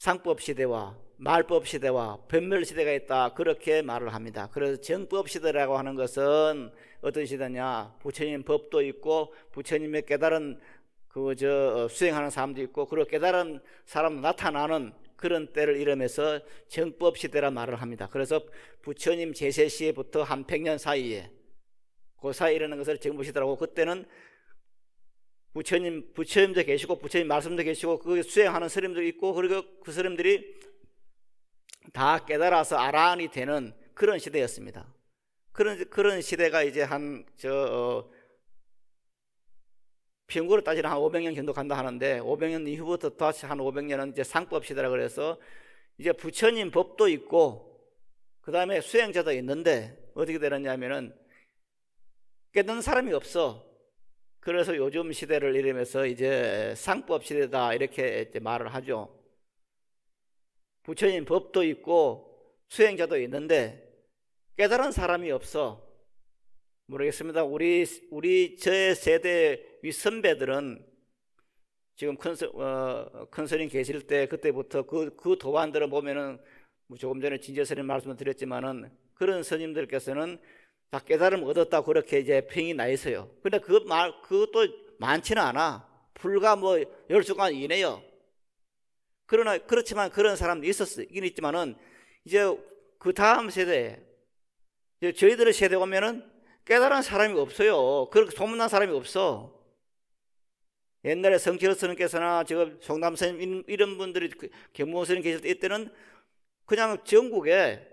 S1: 상법 시대와 말법 시대와 변멸 시대가 있다 그렇게 말을 합니다. 그래서 정법 시대라고 하는 것은 어떤 시대냐? 부처님 법도 있고 부처님의 깨달은 그저 어, 수행하는 사람도 있고 그리고 깨달은 사람 나타나는 그런 때를 이름해서 정법 시대라 말을 합니다. 그래서 부처님 제세 시에부터 한1 0 0년 사이에 그 사이 에 이르는 것을 정법 시대라고 그때는 부처님, 부처님도 계시고, 부처님 말씀도 계시고, 그 수행하는 스님도 있고, 그리고 그 스님들이 다 깨달아서 아라한이 되는 그런 시대였습니다. 그런, 그런 시대가 이제 한, 저, 어, 평구으로 따지면 한 500년 정도 간다 하는데, 500년 이후부터 다시 한 500년은 이제 상법 시대라 그래서, 이제 부처님 법도 있고, 그 다음에 수행자도 있는데, 어떻게 되느냐 하면은, 깨는 사람이 없어. 그래서 요즘 시대를 이르면서 이제 상법 시대다 이렇게 말을 하죠. 부처님 법도 있고 수행자도 있는데 깨달은 사람이 없어. 모르겠습니다. 우리 우리 저의 세대 윗선배들은 지금 컨서, 어, 컨서링 계실 때 그때부터 그, 그 도안들을 보면은 뭐 조금 전에 진재선님 말씀을 드렸지만은 그런 스님들께서는 다 깨달음 얻었다 그렇게 이제 평이 나 있어요. 근데 그말 그것도 많지는 않아. 불과 뭐열 주간 이내요. 그러나 그렇지만 그런 사람도 있었긴 있지만은 이제 그 다음 세대 이제 저희들의 세대 오면은 깨달은 사람이 없어요. 그렇게 소문난 사람이 없어. 옛날에 성철 스님께서나 지금 송담 스님 이런 분들이 계무원 스님 계실 때 이때는 그냥 전국에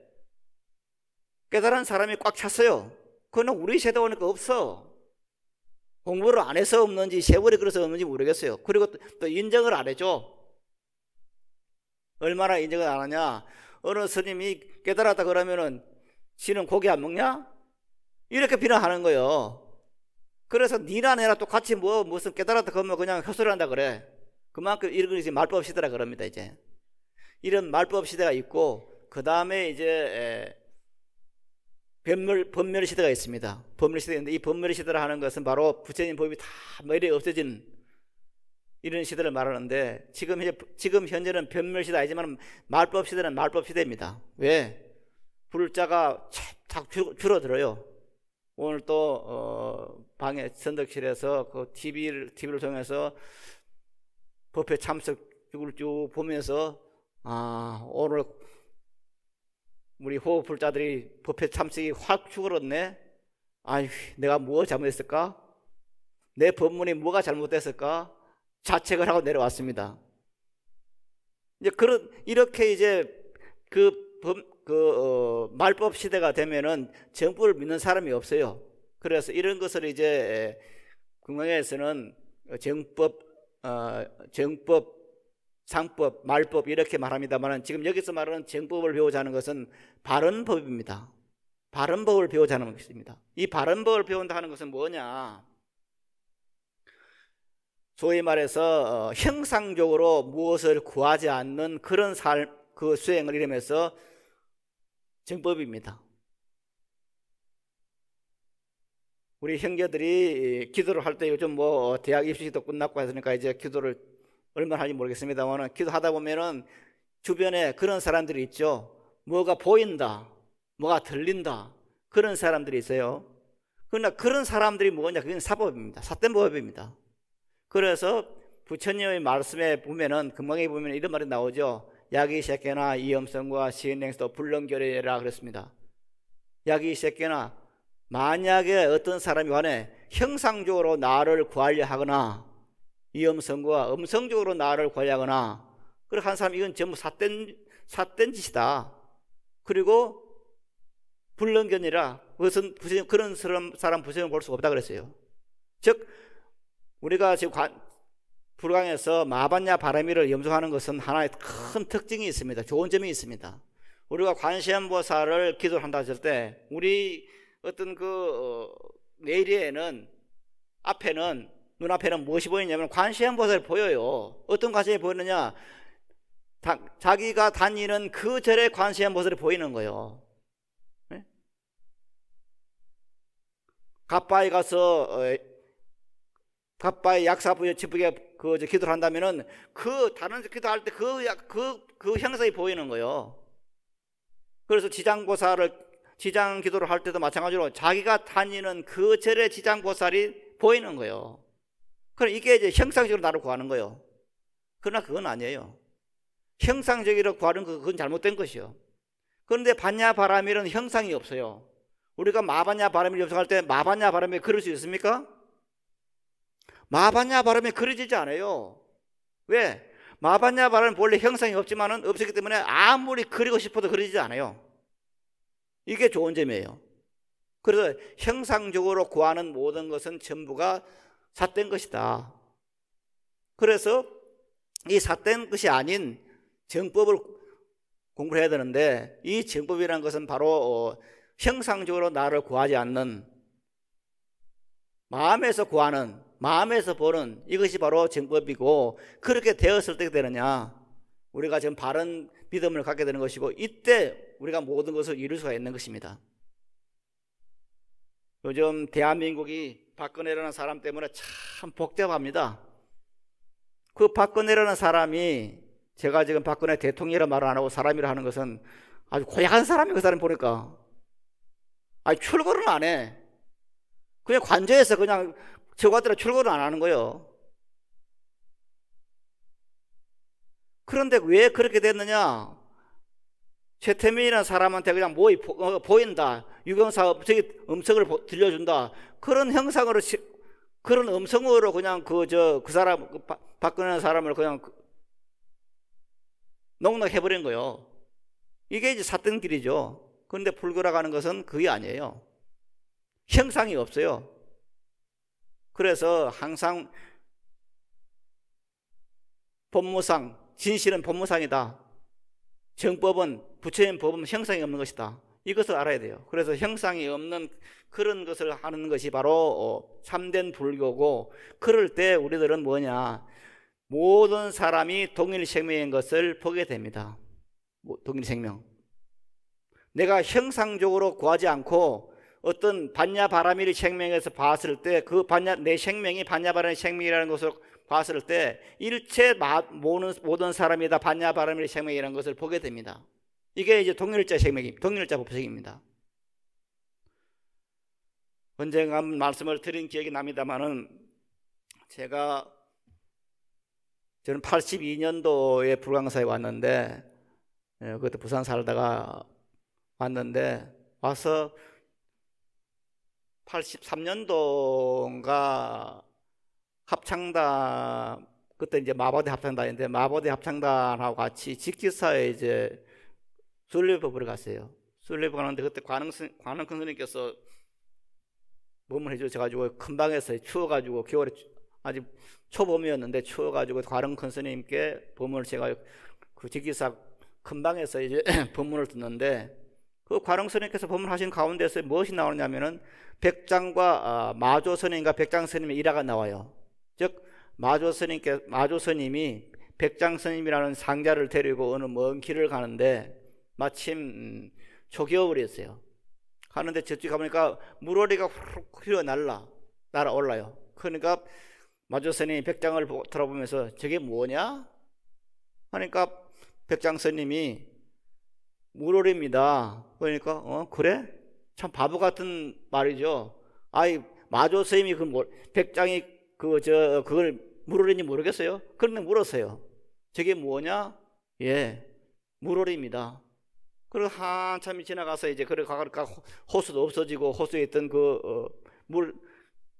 S1: 깨달은 사람이 꽉 찼어요. 그거는 우리 세대 오니까 그러니까 없어. 공부를 안 해서 없는지 세월이 그래서 없는지 모르겠어요. 그리고 또 인정을 안 해줘. 얼마나 인정을 안 하냐. 어느 스님이 깨달았다 그러면은 지는 고기 안 먹냐? 이렇게 비난하는 거예요. 그래서 니나 내나 똑같이 뭐 무슨 깨달았다 그러면 그냥 협소를 한다 그래. 그만큼 이런 것이 말법 시대라 그럽니다 이제. 이런 말법 시대가 있고 그 다음에 이제 변멸, 범멸 시대가 있습니다. 범멸 시대인데 이 범멸 시대라 하는 것은 바로 부처님 법이 다 머리에 없어진 이런 시대를 말하는데 지금 현재, 지금 현재는 변멸 시대 아니지만 말법 시대는 말법 시대입니다. 왜? 불자가 착 줄어들어요. 오늘 또 어, 방에 선덕실에서 그 TV를 TV를 통해서 법회 참석 이걸 쭉 보면서 아 오늘 우리 호흡불자들이 법회 참석이 확 죽어졌네. 아휴, 내가 뭐 잘못했을까? 내 법문이 뭐가 잘못됐을까? 자책을 하고 내려왔습니다. 이제 그런 이렇게 이제 그, 범, 그 어, 말법 시대가 되면은 정부를 믿는 사람이 없어요. 그래서 이런 것을 이제 금강에서는 정법 어, 정법 상법, 말법 이렇게 말합니다만 지금 여기서 말하는 정법을 배우자는 것은 바른법입니다. 바른법을 배우자는 것입니다. 이 바른법을 배운다 는 것은 뭐냐? 소위 말해서 어, 형상적으로 무엇을 구하지 않는 그런 삶, 그 수행을 이름해서 정법입니다. 우리 형제들이 기도를 할 때 요즘 뭐 대학 입시도 끝났고 하니까 이제 기도를 얼마나 할지 모르겠습니다만 기도하다 보면은 주변에 그런 사람들이 있죠. 뭐가 보인다, 뭐가 들린다 그런 사람들이 있어요. 그러나 그런 사람들이 뭐냐? 그건 사법입니다. 사된 법입니다. 그래서 부처님의 말씀에 보면은 금방에 보면 이런 말이 나오죠. 약이 새끼나 이염성과 시행행도 불렁결이라 그랬습니다. 약이 새끼나 만약에 어떤 사람이 간해 형상적으로 나를 구하려 하거나 이 음성과 음성적으로 나를 관리하거나 그리고 한 사람 이건 전부 삿된 삿된 짓이다. 그리고 불능견이라 그것은 부정, 그런 사람 사람 부정을 볼 수가 없다 그랬어요. 즉 우리가 지금 관, 불광에서 마반야 바람이를 염송하는 것은 하나의 큰 특징이 있습니다. 좋은 점이 있습니다. 우리가 관시음보사를 기도한다 했을 때 우리 어떤 그 어, 내일에는 앞에는 눈앞에는 무엇이 보이냐면 관시한 벗을 보여요. 어떤 관시에 보이느냐? 자, 기가 다니는 그 절에 관시한 벗을 보이는 거예요. 네? 갑바에 가서 갑바에 약사부에 집에그 기도를 한다면은 그 다른 기도할 때그그그 그, 그 형상이 보이는 거예요. 그래서 지장보살을 지장 기도를 할 때도 마찬가지로 자기가 다니는 그 절의 지장보살이 보이는 거예요. 그럼 이게 이제 형상적으로 나를 구하는 거예요. 그러나 그건 아니에요. 형상적으로 구하는 그건 잘못된 것이요. 그런데 반야 바람일은 형상이 없어요. 우리가 마반야 바람일 염성할 때 마반야 바람이 그럴 수 있습니까? 마반야 바람이 그려지지 않아요. 왜? 마반야 바람은 원래 형상이 없지만은 없었기 때문에 아무리 그리고 싶어도 그려지지 않아요. 이게 좋은 점이에요. 그래서 형상적으로 구하는 모든 것은 전부가 삿된 것이다. 그래서 이 삿된 것이 아닌 정법을 공부를 해야 되는데 이 정법이라는 것은 바로 어, 형상적으로 나를 구하지 않는 마음에서 구하는 마음에서 보는 이것이 바로 정법이고 그렇게 되었을 때 되느냐 우리가 지금 바른 믿음을 갖게 되는 것이고 이때 우리가 모든 것을 이룰 수가 있는 것입니다. 요즘 대한민국이 박근혜라는 사람 때문에 참 복잡합니다. 그 박근혜라는 사람이 제가 지금 박근혜 대통령이라 말을 안 하고 사람이라 하는 것은 아주 고약한 그 사람이 그 사람 보니까 아니 출근을 안 해. 그냥 관저에서 그냥 저거 같더라 출근을 안 하는 거예요. 그런데 왜 그렇게 됐느냐? 최태민이라는 사람한테 그냥 모이 어, 보인다. 유경사 저기 음성을 보, 들려준다. 그런 형상으로 시, 그런 음성으로 그냥 그 저그 그 사람 그 바, 박근혜 사람을 그냥 그, 농락해 버린 거요. 예 이게 이제 사등길이죠. 그런데 불교라가는 것은 그게 아니에요. 형상이 없어요. 그래서 항상 법무상 진실은 법무상이다. 정법은 부처님 법은 형상이 없는 것이다. 이것을 알아야 돼요. 그래서 형상이 없는 그런 것을 하는 것이 바로 어, 참된 불교고 그럴 때 우리들은 뭐냐 모든 사람이 동일 생명인 것을 보게 됩니다. 뭐, 동일 생명. 내가 형상적으로 구하지 않고 어떤 반야바라밀 생명에서 봤을 때 그 반야 내 생명이 반야바라밀 생명이라는 것을 봤을 때 일체 모든, 모든 사람이 다 반야 바람의 생명이라는 것을 보게 됩니다. 이게 이제 동일자 생명이 동일자 법칙입니다. 언젠가 말씀을 드린 기억이 납니다만은 제가 저는 82년도에 불광사에 왔는데 예, 그것도 부산 살다가 왔는데 와서 83년도인가 합창단 그때 이제 마바대 합창단인데 마바대 합창단하고 같이 직기사에 이제 술래법 보러 갔어요. 술래법 가는데 그때 관흥 관흥 큰 스님께서 몸을 해주셔가지고 큰 방에서 추워가지고 겨울에 아직 초봄이었는데 추워가지고 관흥 큰 스님께 법문을 제가 그 직기사 큰 방에서 이제 법문을 듣는데 그 관흥 스님께서 법문을 하신 가운데서 무엇이 나오냐면은 백장과 아, 마조 스님과 백장 스님의 일화가 나와요. 즉 마조 스님께 마조 스님이 백장 스님이라는 상자를 데리고 어느 먼 길을 가는데 마침 음, 초겨울이었어요. 가는데 저쪽 가보니까 물오리가 훅 흘러날라 날아올라요. 그러니까 마조 스님이 백장을 들어보면서 저게 뭐냐? 하니까 백장 스님이 물오리입니다. 그러니까 어 그래? 참 바보 같은 말이죠. 아이 마조 스님이 그 백장이 그, 저, 그걸 물오리니 모르겠어요? 그런데 물었어요. 저게 뭐냐? 예, 물오리입니다. 그리고 한참이 지나가서 이제 그래 가니까 호수도 없어지고 호수에 있던 그 어, 물,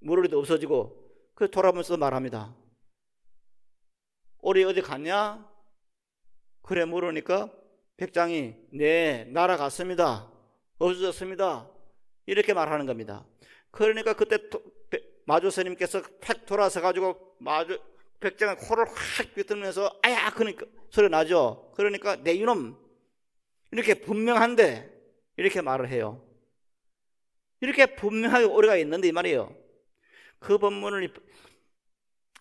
S1: 물오리도 없어지고 그 돌아보면서 말합니다. 오리 어디 갔냐? 그래 물으니까 백장이 네 날아갔습니다. 없어졌습니다. 이렇게 말하는 겁니다. 그러니까 그때 마주스님께서 팩 돌아서 가지고 마주 백장에 코를 확 비틀면서 아야 그러니까 소리 나죠. 그러니까 내 이놈 이렇게 분명한데 이렇게 말을 해요. 이렇게 분명하게 오류가 있는데 이 말이에요. 그 본문을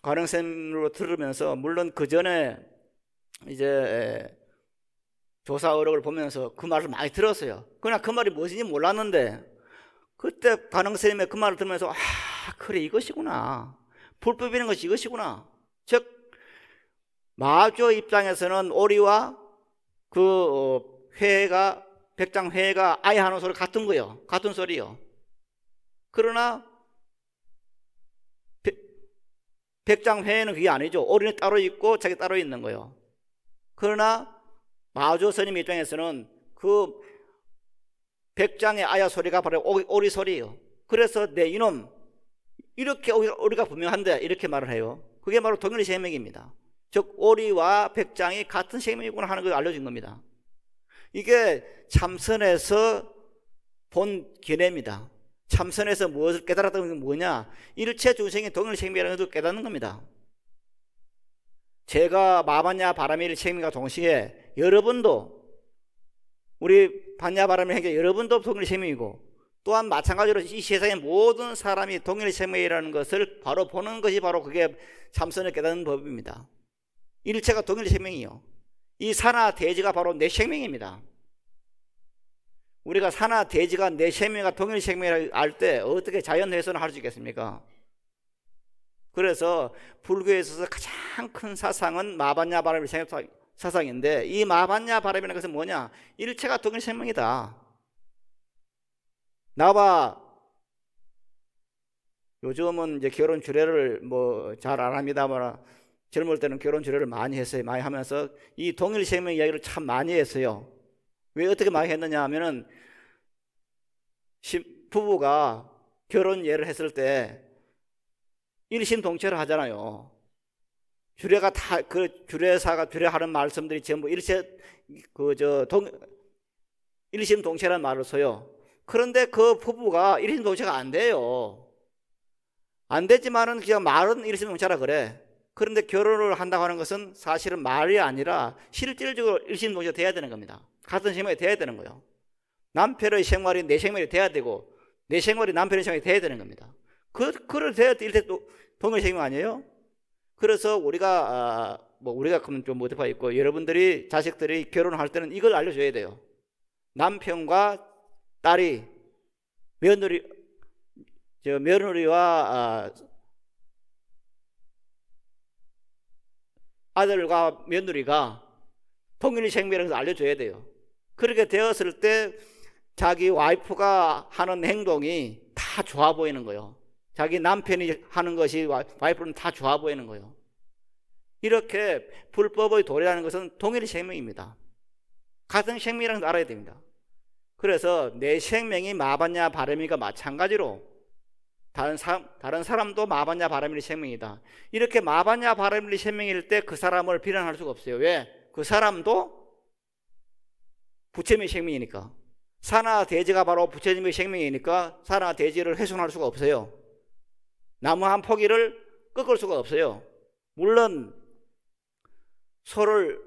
S1: 관영쌤으로 들으면서 물론 그 전에 이제 조사 의록을 보면서 그 말을 많이 들었어요. 그러나 그 말이 무엇인지 몰랐는데 그때 관영쌤의 그 말을 들으면서 아 아, 그래, 이것이구나. 불법이라는 것이 이것이구나. 즉, 마조 입장에서는 오리와 그 어, 회가, 백장 회가 아예 하는 소리 같은 거요. 같은 소리요. 그러나, 백장 회는 그게 아니죠. 오리는 따로 있고 자기 따로 있는 거요. 그러나, 마조 스님 입장에서는 그 백장의 아야 소리가 바로 오리 소리예요. 그래서 내 이놈 이렇게 우리가 분명한데 이렇게 말을 해요. 그게 바로 동일의 생명입니다. 즉 오리와 백장이 같은 생명이구나 하는 걸 알려준 겁니다. 이게 참선에서 본 견해입니다. 참선에서 무엇을 깨달았던는건 뭐냐? 일체 중생이 동일 생명이라는 것을 깨닫는 겁니다. 제가 마반냐 바람일 생명과 동시에 여러분도 우리 반냐 바람일 행자 여러분도 동일 생명이고 또한 마찬가지로 이 세상의 모든 사람이 동일 생명이라는 것을 바로 보는 것이 바로 그게 참선을 깨닫는 법입니다. 일체가 동일 생명이요. 이 산하 대지가 바로 내 생명입니다. 우리가 산하 대지가 내 생명과 동일 생명이라 알때 어떻게 자연 해선을 할수 있겠습니까? 그래서 불교에 있어서 가장 큰 사상은 마반야 바람의 이생 사상인데 이 마반야 바람이라는 것은 뭐냐? 일체가 동일 생명이다. 나와 요즘은 이제 결혼 주례를 뭐 잘 안 합니다만 젊을 때는 결혼 주례를 많이 했어요. 많이 하면서 이 동일 생명 이야기를 참 많이 했어요. 왜 어떻게 많이 했느냐 하면은 부부가 결혼 예를 했을 때 일심동체를 하잖아요. 주례가 다 그 주례사가 주례하는 말씀들이 전부 일체 그저 동 일심동체라는 말을 써요. 그런데 그 부부가 일인 동체가 안 돼요. 안 되지만은 그냥 말은 일신 동체라 그래. 그런데 결혼을 한다고 하는 것은 사실은 말이 아니라 실질적으로 일신 동체가 돼야 되는 겁니다. 같은 생활이 돼야 되는 거예요. 남편의 생활이 내생활이 돼야 되고 내 생활이 남편의 생활이 돼야 되는 겁니다. 그 그를 돼야 일대 동의 생명 아니에요? 그래서 우리가 아, 뭐 우리가 그러면 좀 못해봐 있고 여러분들이 자식들이 결혼할 때는 이걸 알려줘야 돼요. 남편과 딸이 며느리 저 며느리와 아, 들과 며느리가 통일이 생명이라을 알려줘야 돼요. 그렇게 되었을 때 자기 와이프가 하는 행동이 다 좋아 보이는 거예요. 자기 남편이 하는 것이 와이프는 다 좋아 보이는 거예요. 이렇게 불법의 도래라는 것은 통일의 생명입니다. 같은 생명이라는 것을 알아야 됩니다. 그래서 내 생명이 마바냐 바람이가 마찬가지로 다른 사람 다른 사람도 마바냐 바람이 생명이다. 이렇게 마바냐 바람이 생명일 때 그 사람을 비난할 수가 없어요. 왜? 그 사람도 부처님의 생명이니까. 산하 대지가 바로 부처님의 생명이니까 산하 대지를 훼손할 수가 없어요. 나무 한 포기를 꺾을 수가 없어요. 물론 소를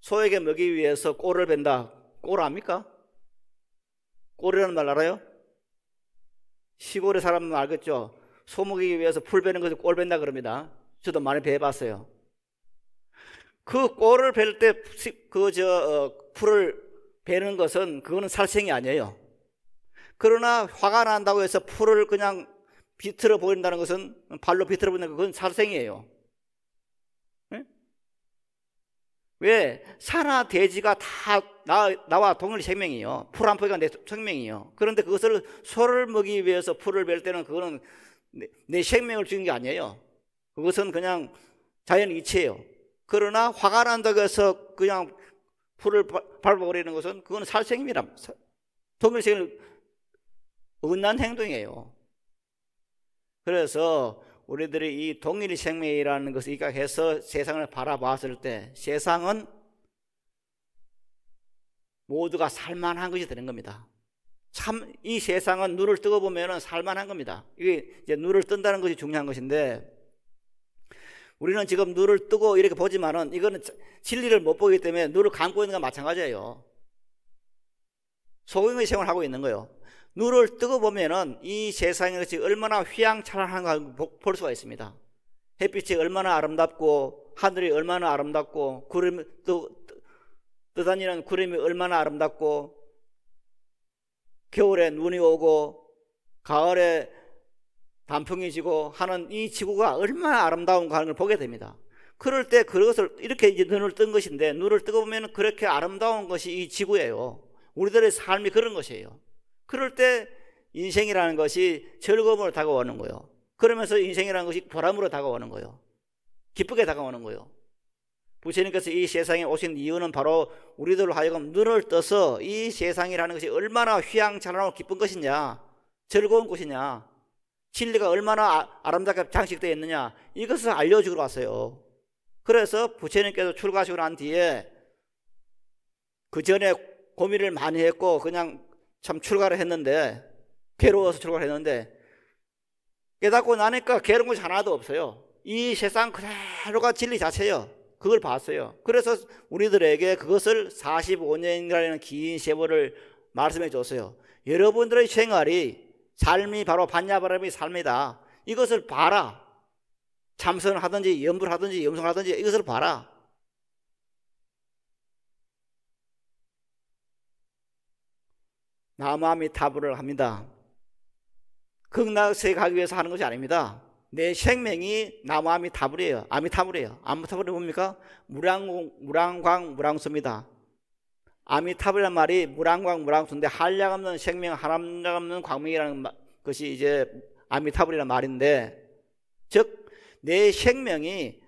S1: 소에게 먹이 위해서 꼴을 벤다. 꼴 압니까? 꼴이라는 말 알아요? 시골의 사람은 알겠죠? 소목이기 위해서 풀 베는 것을 꼴 벤다 그럽니다. 저도 많이 베봤어요. 그 꼴을 벨 때, 그, 저, 어, 풀을 베는 것은, 그거는 살생이 아니에요. 그러나 화가 난다고 해서 풀을 그냥 비틀어 보인다는 것은, 발로 비틀어 보인다는 것은 살생이에요. 왜? 산나 돼지가 다 나, 나와 동일 생명이요. 풀 한 포기가 내 생명이요. 그런데 그것을 소를 먹이 위해서 풀을 벨 때는 그거는 내, 내 생명을 죽인 게 아니에요. 그것은 그냥 자연 이치예요. 그러나 화가 난다고 해서 그냥 풀을 밟아버리는 것은 그건 살생입니다. 동물생을 은난 행동이에요. 그래서 우리들이 이 동일 생명이라는 것을 입각해서 세상을 바라봤을 때 세상은 모두가 살만한 것이 되는 겁니다. 참 이 세상은 눈을 뜨고 보면은 살만한 겁니다. 이게 이제 눈을 뜬다는 것이 중요한 것인데 우리는 지금 눈을 뜨고 이렇게 보지만은 이거는 진리를 못 보기 때문에 눈을 감고 있는 건 마찬가지예요. 소경의 생활을 하고 있는 거예요. 눈을 뜨고 보면은 이 세상의 것이 얼마나 휘황찬란한가 볼 수가 있습니다. 햇빛이 얼마나 아름답고 하늘이 얼마나 아름답고 구름 또 뜨다니는 구름이 얼마나 아름답고 겨울에 눈이 오고 가을에 단풍이 지고 하는 이 지구가 얼마나 아름다운가 하는 걸 보게 됩니다. 그럴 때 그것을 이렇게 이제 눈을 뜬 것인데 눈을 뜨고 보면 그렇게 아름다운 것이 이 지구예요. 우리들의 삶이 그런 것이에요. 그럴 때 인생이라는 것이 즐거움으로 다가오는 거예요. 그러면서 인생이라는 것이 보람으로 다가오는 거예요. 기쁘게 다가오는 거예요. 부처님께서 이 세상에 오신 이유는 바로 우리들 하여금 눈을 떠서 이 세상이라는 것이 얼마나 휘황찬란하고 기쁜 것이냐, 즐거운 곳이냐, 진리가 얼마나 아, 아름답게 장식되어 있느냐, 이것을 알려주러 왔어요. 그래서 부처님께서 출가하시고 난 뒤에 그 전에 고민을 많이 했고 그냥 참 출가를 했는데 괴로워서 출가를 했는데 깨닫고 나니까 괴로운 것이 하나도 없어요. 이 세상 그대로가 진리 자체예요. 그걸 봤어요. 그래서 우리들에게 그것을 45년이라는 긴 세월을 말씀해 줬어요. 여러분들의 생활이 삶이 바로 반야바람의 삶이다. 이것을 봐라. 참선하든지 연불하든지 염성하든지 이것을 봐라. 남함이 타부를 합니다. 극락세에 가기 위해서 하는 것이 아닙니다. 내 생명이 나무 아미타불이에요. 아미타불이에요. 아미타불이 뭡니까? 무량공, 무량광, 무량수입니다. 아미타불이란 말이 무량광, 무량수인데 한량 없는 생명, 한량 없는 광명이라는 것이 이제 아미타불이란 말인데 즉, 내 생명이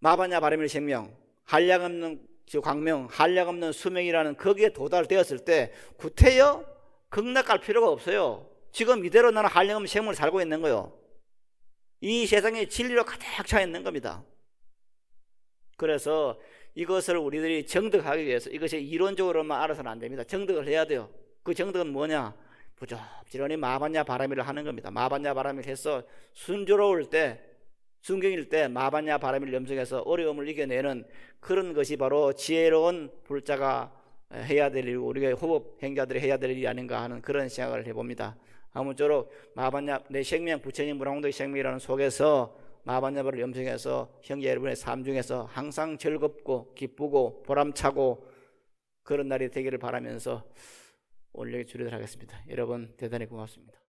S1: 마바냐 바람의 생명, 한량 없는 광명, 한량 없는 수명이라는 거기에 도달되었을 때 구태여 극락할 필요가 없어요. 지금 이대로 나는 한량 없는 생을 살고 있는 거요. 이 세상에 진리로 가득 차 있는 겁니다. 그래서 이것을 우리들이 정득하기 위해서 이것이 이론적으로만 알아서는 안 됩니다. 정득을 해야 돼요. 그 정득은 뭐냐? 부적지런히 마반냐 바람이를 하는 겁니다. 마반냐 바람이를 해서 순조로울 때 순경일 때 마반야 바람을 염색해서 어려움을 이겨내는 그런 것이 바로 지혜로운 불자가 해야 될 일, 이고 우리가 호흡 행자들이 해야 될 일이 아닌가 하는 그런 생각을 해봅니다. 아무쪼록 마반야 내 생명 부처님 문화홍덕의 생명이라는 속에서 마반야바를 염색해서 형제 여러분의 삶 중에서 항상 즐겁고 기쁘고 보람차고 그런 날이 되기를 바라면서 오늘 여기 줄이도록 하겠습니다. 여러분 대단히 고맙습니다.